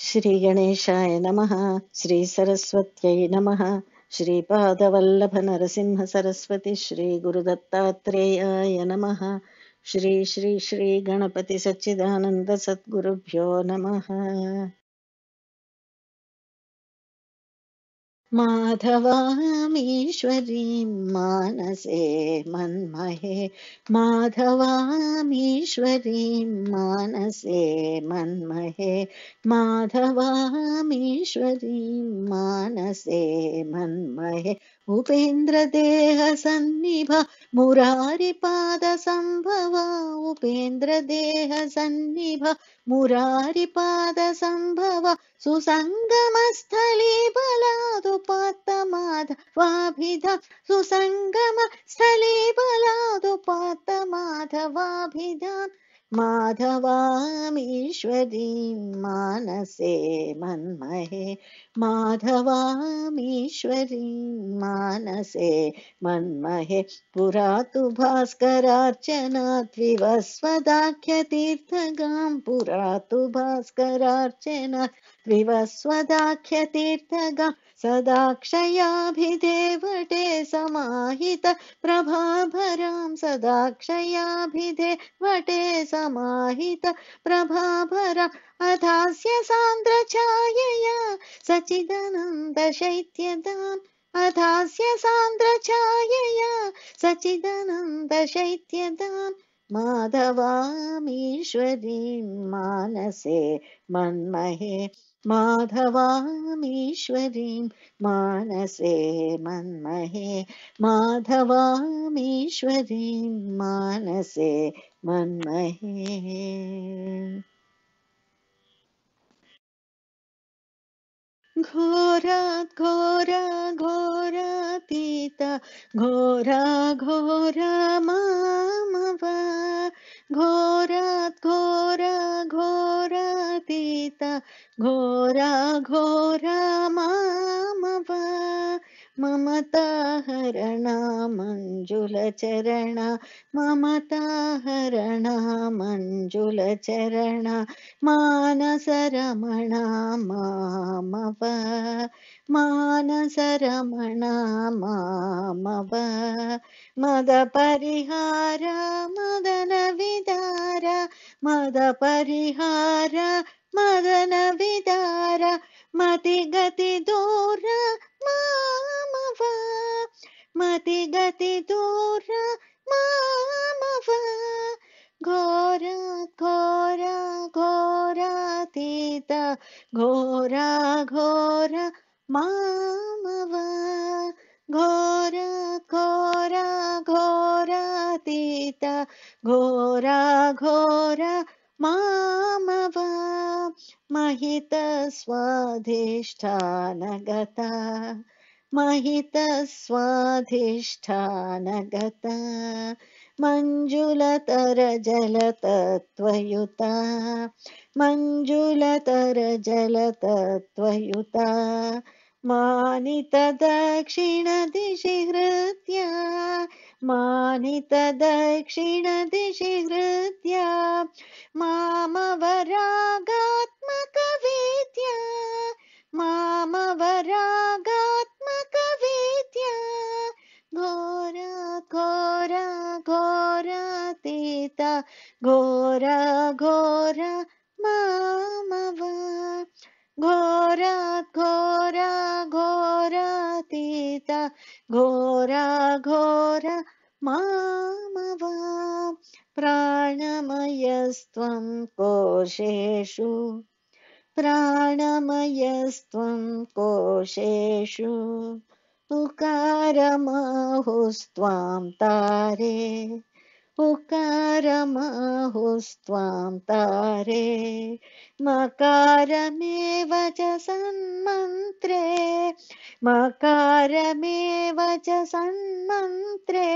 श्रीगणेशाय नमः श्रीसरस्वत्यै नमः श्रीपादवल्लभनरसिंहसरस्वती श्रीगुरुदत्तात्रेयाय नमः श्री श्री श्रीगणपतिसच्चिदानन्दसद्गुरुभ्यो नमः माधवामीश्वरीं मानसे मन्महे माधवामीश्वरीं मानसे मन्महे माधवामीश्वरीं मानसे मन्महे उपेन्द्रदेहसन्निभ मुरारिपादसम्भव उपेन्द्रदेहसन्निभ मुरारिपादसम्भव सुसङ्गमस्थली बलादु पत माधवाभिधा सुसङ्गम स्थले बलादुपात माधवाभिधा माधवामीश्वरी मानसे मन्महे माधवामीश्वरी मानसे मन्महे पुरा तु भास्करार्चना ऋस्वदाख्यतीर्थगां पुरा तु भास्करार्चना विवस्वदाख्यतीर्थगा सदा क्षयाभिधे समाहित प्रभाभरां सदा वटे समाहित प्रभाभरा अथास्य सान्द्रछायया सचिदनम्ब शैत्यताम् अथास्य सान्द्रछायया सचिदनं दशैत्यतान् मानसे मन्महे माधवामीश्वरीं मानसे मन्महे माधवामीश्वरीं मानसे मन्महे घोरात् घोर घोरतिता घोरा घोर मामवा घोरात् घोर घोरतिता ఘోరా ఘోరా మామవ మమతాహరణ మంజుల చరణ మమతాహరణ మంజుల చరణ మానసరమణ మామవ మానసరమణ మామవ మద పరిహార మదన విదార మద పరిహార ಮಗನ ವಿದಾರ ಮತಿ ಗತಿ ದೂರ ಮಾಮವ ಮತಿ ಗತಿ ದೂರ ಮಾಮವ ಘೋರ ಘೋರ ಘೋರಾತೀತ ಘೋರ ಘೋರ ಮಾಮವ ಘೋರ ಘೋರ ಘೋರಾತೀತ ಘೋರ ಘೋರ ಮಾ महित स्वाधिष्ठान गता महितस्वाधिष्ठान मञ्जुलतर मञ्जुलतर मानित दक्षिणदिशि कृत्या मानित मामवरागात्मकवेद्या कृत्या घोर मामवरागात्मकविद्या घोर घोर घोरतिता मामव घोरा घोरा घोरा घोरा मामवा प्राणमयस्त्वं कोशेषु प्राणमयस्त्वं कोशेषु उकारमाहुस्त्वां तारे पुकारमाहुस्त्वां तारे मकारमेव च सन्मन्त्रे मकारमेव च सन्मन्त्रे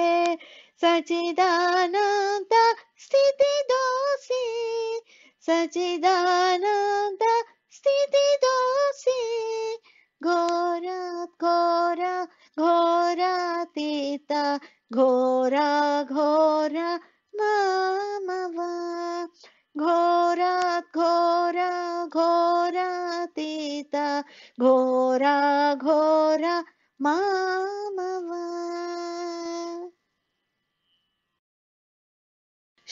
सचिदानन्द स्थितिदोषि सचिदानन्द स्थितिदोषि घोरा घोरा घोरातीता घोर घोर मामव घोरात् घोर घोरातीत घोर घोर मा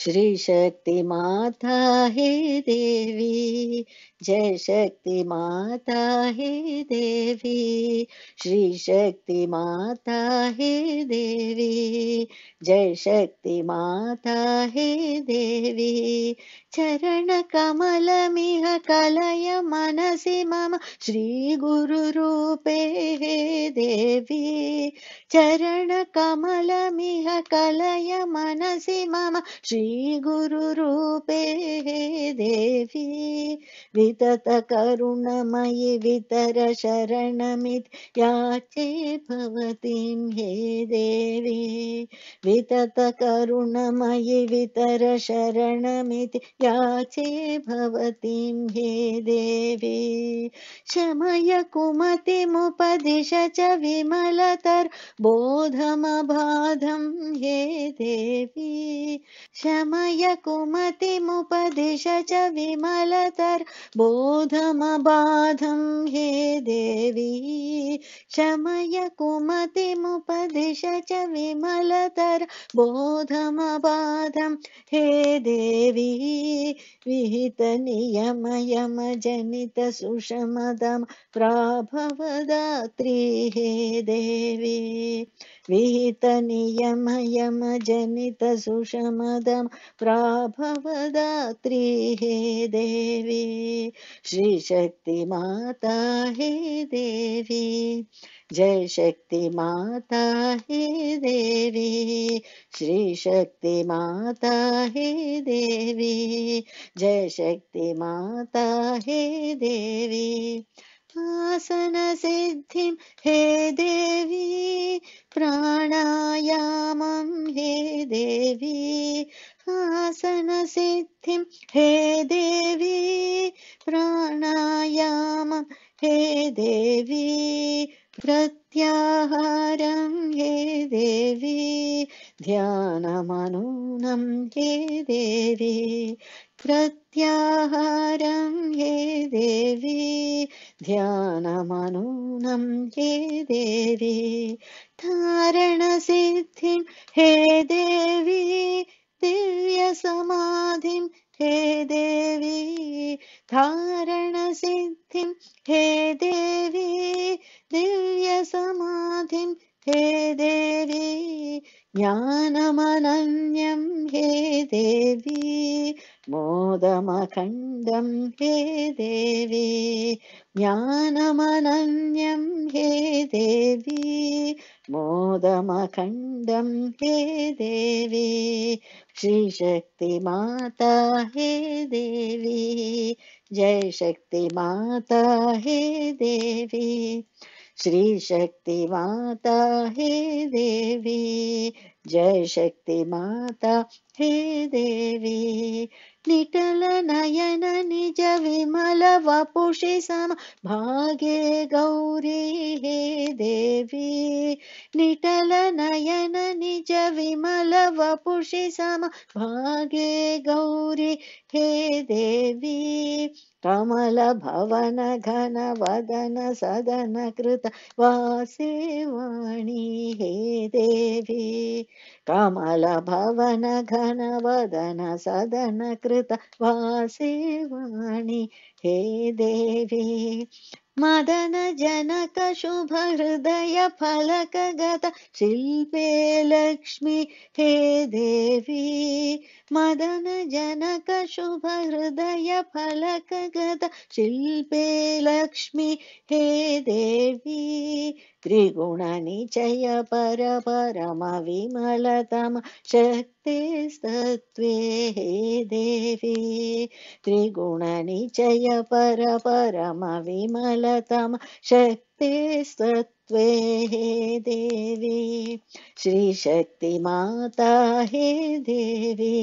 श्री शक्ति माता हे देवी जय शक्ति माता हे देवी श्री शक्ति माता हे देवी जय शक्ति माता हे देवी चरणकमलमिह कलय मनसि मम श्रीगुरुरूपे देवी चरणकमलमिह कलय मनसि मम श्रीगुरुरूपे देवी विततकरुणमयि वितरशरणमिति याचे भवतीं हे देवी विततकरुणमयि वितरशरणमिति याचे भवतीं हे देवे शमय कुमतिमुपदिश च विमलतर्बोधमबाधं हे देवी शमय कुमतिमुपदिश च बाधम हे देवी शमय कुमतिमुपदिश च बोधम बाधम हे देवी विहितनियम यम जनित सुषमदं प्राभवदात्रीः हे देवि सुषमदं हे देवी हे जय शक्ति माता हे श्री शक्ति माता हे देवी जय शक्ति माता हे देवी आसनसिद्धिं हे देवी प्राणायामं हे देवी आसनसिद्धिं हे देवी प्राणायामं हे देवी प्रत्याहारं हे देवी ध्यानमनूनं हे देवी प्रत्याहारं हे देवी ध्यानमनूनं हे देवी धारणसिद्धिं हे देवी दिव्यसमाधिं हे देवी धारणसिद्धिं हे देवी दिव्यसमाधिं हे देवी ज्ञानमनन्यं हे देवि मोदमखण्डं हे देवि ज्ञानमनन्यं हे देवि मोदमखण्डं हे देवी श्रीशक्तिमाता हे देवी जय शक्तिमाता हे देवी श्रीशक्ति माता हे देवी जय शक्ति माता हे देवी निटल नयन निज विमल वपुषि सम भागे गौरी हे देवी निटल नयन निज विमल वपुषि सम भागे गौरी हे देवी कमल भवन घन वदन सदन कृत वासेवाणी हे देवी कमल भवन घन वदन सदन कृत वासेवाणी हे देवी मदन जनक शुभ हृदय शिल्पे लक्ष्मी हे देवी मदन जनक शुभ हृदय शिल्पे लक्ष्मी हे देवी त्रिगुणानि चय पर हे सत्त्वे देवी त्रिगुणानि चय पर हे देवी श्रीशक्तिमाता हे देवी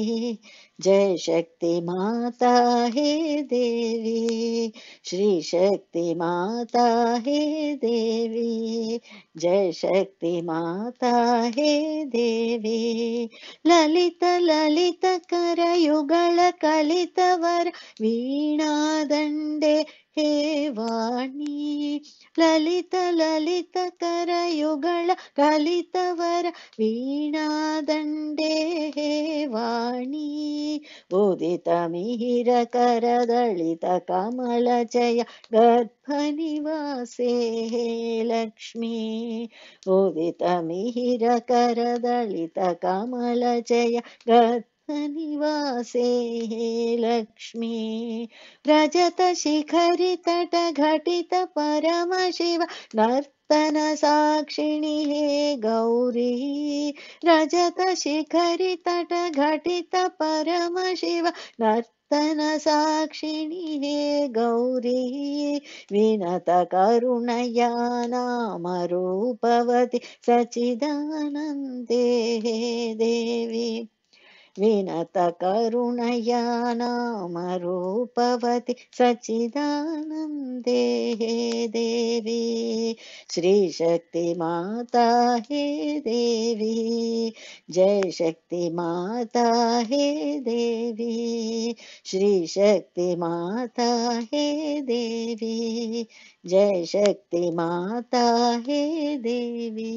जय शक्ति माता हे देवी श्री शक्ति माता हे देवी जय शक्ति माता हे देवी ललित ललितकरयुगल कलितवर वीणादण्डे हे वाणी ललित ललितकरयुगल कलितवर वीणादण्डे हे वाणी उदित मिहिरकर दलित कमल जय निवासे हे लक्ष्मी गोवितमिहिरकरदलित कमल जय हे लक्ष्मी रजत शिखरि घटित परम शिव नर्तन साक्षिणि हे गौरी रजत शिखरि घटित परम शिव स्तनसाक्षिणि हे गौरी विनतकरुणया नामरूपवति सचिदानन्दे हे देवी विनतकरुणया नामरूपवति सच्चिदानन्दे हे देवी श्रीशक्तिमाता हे देवी जय शक्ति माता हे देवी श्रीशक्ति माता हे देवी जय शक्ति माता हे देवी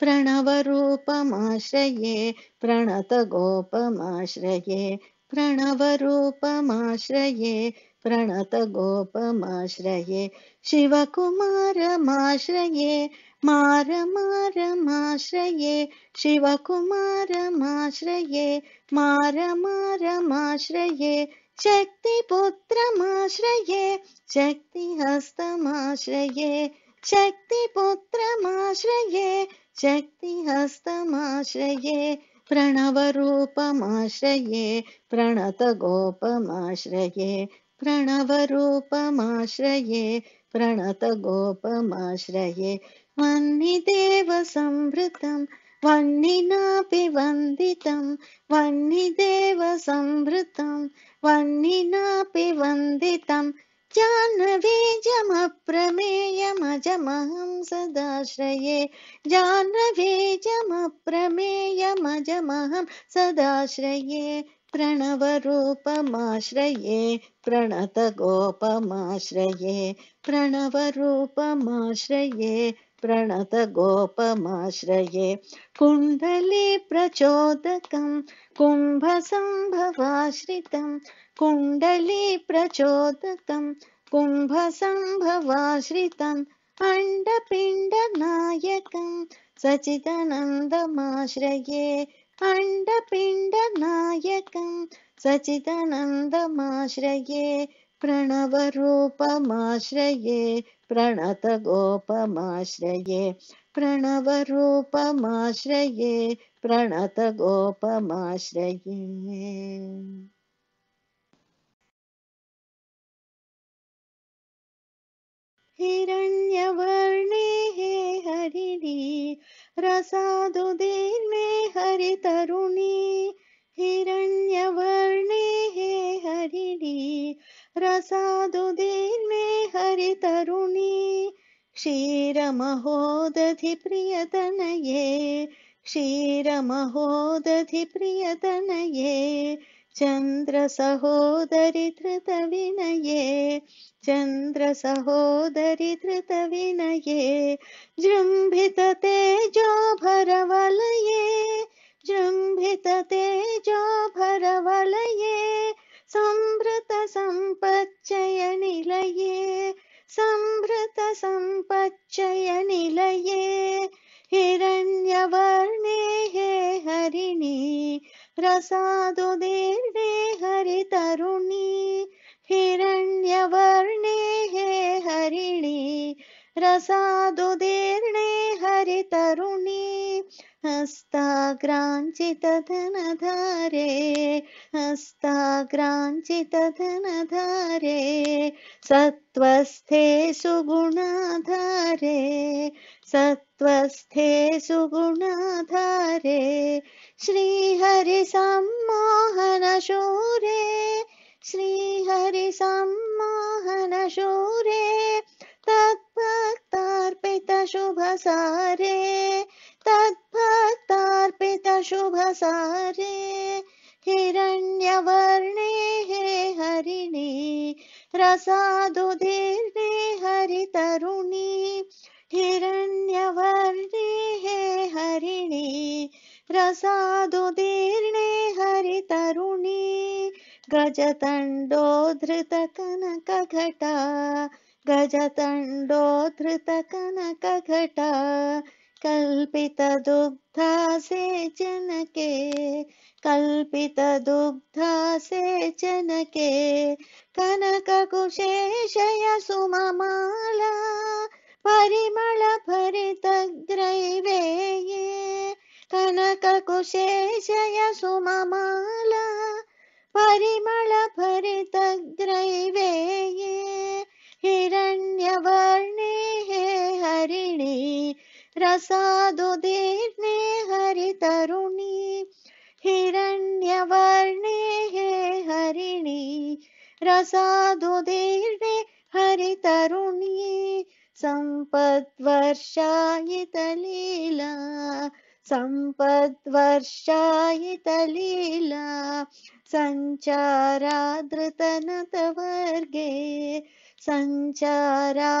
प्रणवरूपमाश्रये प्रणतगोपमाश्रये प्रणवरूपमाश्रये प्रणतगोपमाश्रये शिवकुमारमाश्रये मार मारमाश्रये शिवकुमारमाश्रये मार मारमाश्रये शक्तिपुत्रमाश्रये शक्तिहस्तमाश्रये शक्तिपुत्रमाश्रये शक्तिहस्तमाश्रये प्रणवरूपमाश्रये प्रणतगोपमाश्रये प्रणवरूपमाश्रये प्रणतगोपमाश्रये वह्निदेव संभृतं वह्निनापि वन्दितं वह्निदेव संभृतं वह्निनापि वन्दितं जानवे सदाश्रये जानवे सदाश्रये प्रणवरूपमाश्रये प्रणतगोपमाश्रये प्रणवरूपमाश्रये प्रणतगोपमाश्रये कुण्डले प्रचोदकं कुम्भसम्भवाश्रितं कुण्डली प्रचोदतं कुम्भसम्भवाश्रितम् अण्डपिण्डनायकम् सचिदनन्दमाश्रये अण्डपिण्डनायकम् सचिदनन्दमाश्रये प्रणवरूपमाश्रये प्रणतगोपमाश्रये प्रणवरूपमाश्रये प्रणतगोपमाश्रये हिरण्यवर्णे हे हरिणी रसादु दे मे हिरण्यवर्णे हे हरिणी रसा दुदिन मे हरि प्रियतनये क्षीरमहोदधि प्रियतनये चन्द्रसहोदरि धृतविनये जृम्भितते जोभरवलये जृम्भितते जोभरवलये संभृत सम्पच्चयनिलये संभृत सम्पच्चयनिलये हिरण्यवर्णे हे रसादु हरितरुणि हिरण्यवर्णे हे हरिणी रसादु हरितरुणि हस्ताग्राञ्चितधनधारे हस्ताग्राञ्चितधनधारे सत्त्वस्थे सुगुणाधारे सत्त्वस्थे सुगुणाधारे श्रीहरिसम्माहनशूरे श्रीहरिसम्माहनशूरे माहनशूरे तद्भक्तार्पितशुभसारे हिरण्यवर्णे हे हरिणी रसादुदीर्णे हरितरुणि हिरण्यवर्णे हे हरिणी रसादुदीर्णे हरितरुणि गजतण्डो धृतकनकघटा गजतण्डोधृत धृतकनकघटा कल्पितदुग्धासेचनके कल्पितदुग्धासेचनके कनककुशेषय सुममाला परिमलभरितग्रैवेये कनककुशेषय सुममाला परिमलभरितग्रैवेये हिरण्यवर्णे हे हरिणी रसादुदीर्णे हरितरुणि हिरण्यवर्णे हे हरिणी रसादुदीर्णे हरितरुणि सम्पद्वर्षायितलीला सम्पद्वर्षायितलीला संचाराद्रतनतवर्गे संचाराद्रतनतवर्गे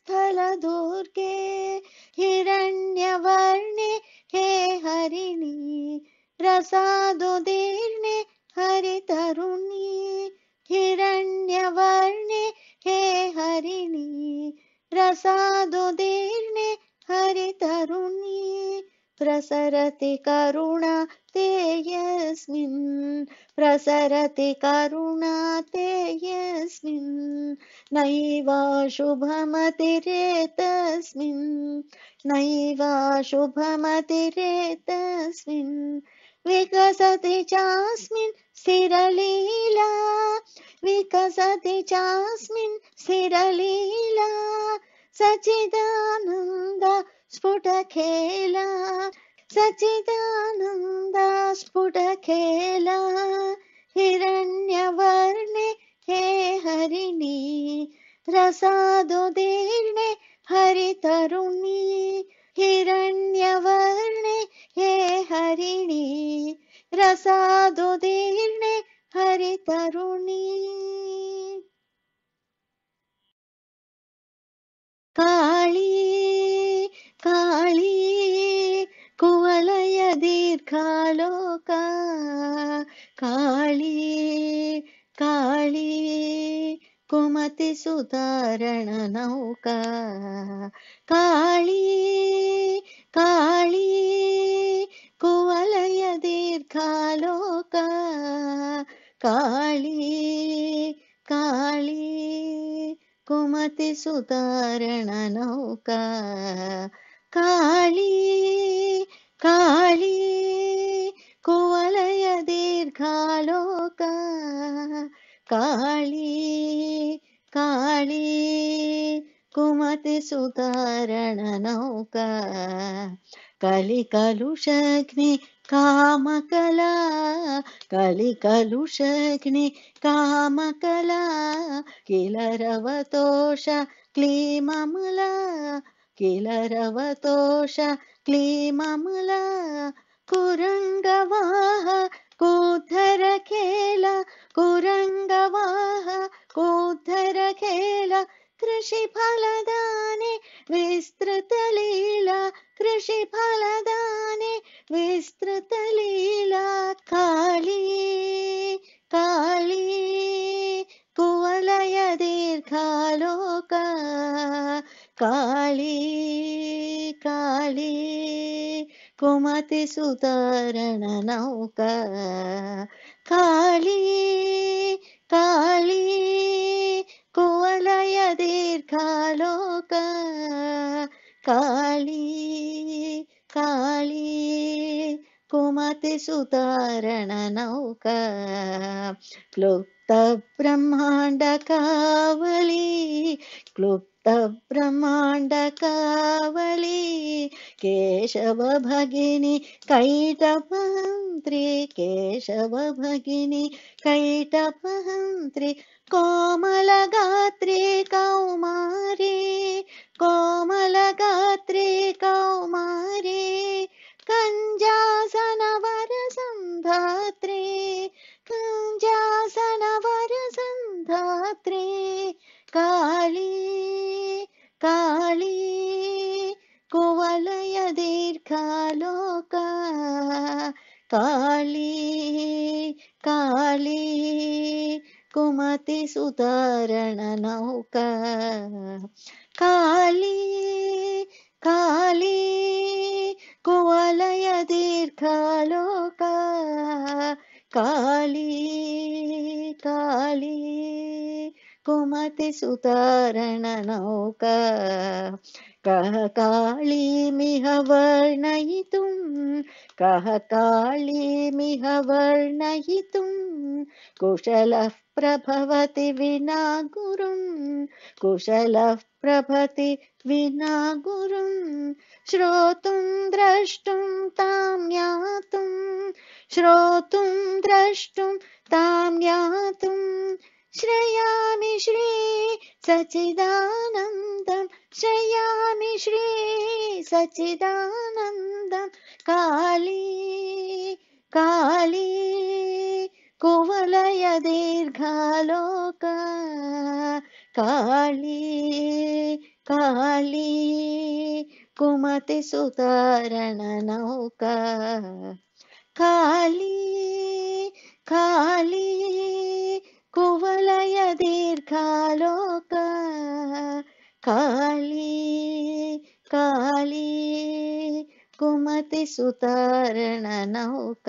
प्रसरति करुणा ते यस्मिन् प्रसरति करुणा ते यस्मिन् नैवाशुभमतिरे तस्मिन् नैवाशुभमतिरे तस्मिन् विकसति चास्मिन् स्थिरलीला विकसति चास्मिन् स्थिरलीला सचिदानन्द स्फुटखेला സച്ചിദാനന്ദസ്ഫുടഖേല ഹിരണ്യവർണെ ഹേ ഹരിണി രസാദുദീർണെ ഹരിതരുണി ഹിരണ്യവർണെ ഹേ ഹരിണി രസാദുദീർണെ ഹരിതരുണി കാളീ കാ ദീർഘാലോക കാളി കാളി കുമതി സുധാരണ നൗക കാളി കാളി കുവലയ ദീർഘാലോക കാളി കാളി കുമതി സുധാരണ നൗക കാളി ಕಾಳಿ ಕುವಲಯ ದೀರ್ಘಾಲೋಕ ಕಾಳಿ ಕಾಳಿ ಕುಮತಿ ಸುಧಾರಣ ನೌಕ ಕಲಿ ಕಲುಷಗ್ನಿ ಕಾಮಕಲಾ ಕಲಿ ಕಲುಷಗ್ನಿ ಕಾಮಕಲಾ ಕಿಲರವತೋಷ ಕ್ಲೀಮಮಲ किलरवतोष क्लीममल कुरङ्गवाः कोद्धरखेल कुरङ्गवाः कोद्धरखेल कृषिफलदाने विस्तृतलीला कृषिफलदाने विस्तृतलीला काली काली कुवलय दीर्घालोका കാളി കാളി കുമതി സുധാരണ നൗക കാളി കാളി കുവലയ ദീർഘാലോക കാളി കാളി കുമതി സുധാരണ നൗക ക്ലുപ്ത ബ്രഹ്മാണ്ട കാവളി ക്ലുപ്ത ब्रह्माण्ड केशव भगिनी कैटभन्त्री केशव भगिनी कैटपहन्त्रि कोमलगात्रे कौमा సుమతి సుధారణ నౌక కాళీ కాళీ కువలయ దీర్ఘాలోక కాళీ కాళీ కుమతి సుతారణ నౌక कः कालीमिह वर्णयितुं कः कालीमिह वर्णयितुं कुशलः प्रभवति विना गुरुं कुशलः प्रभवति विना गुरुं श्रोतुं द्रष्टुं तां ज्ञातुं श्रोतुं द्रष्टुं तां ज्ञातुं श्रयामि श्री सचिदानन्दं श्रयामि श्री सचिदानन्दं काली काली कुवलय दीर्घालोक काली काली कुमति सुतारणनौका काली काली కువలయ దీర్ఘాలోక కాళీ కాళీ కుమతి సుతారణ నౌక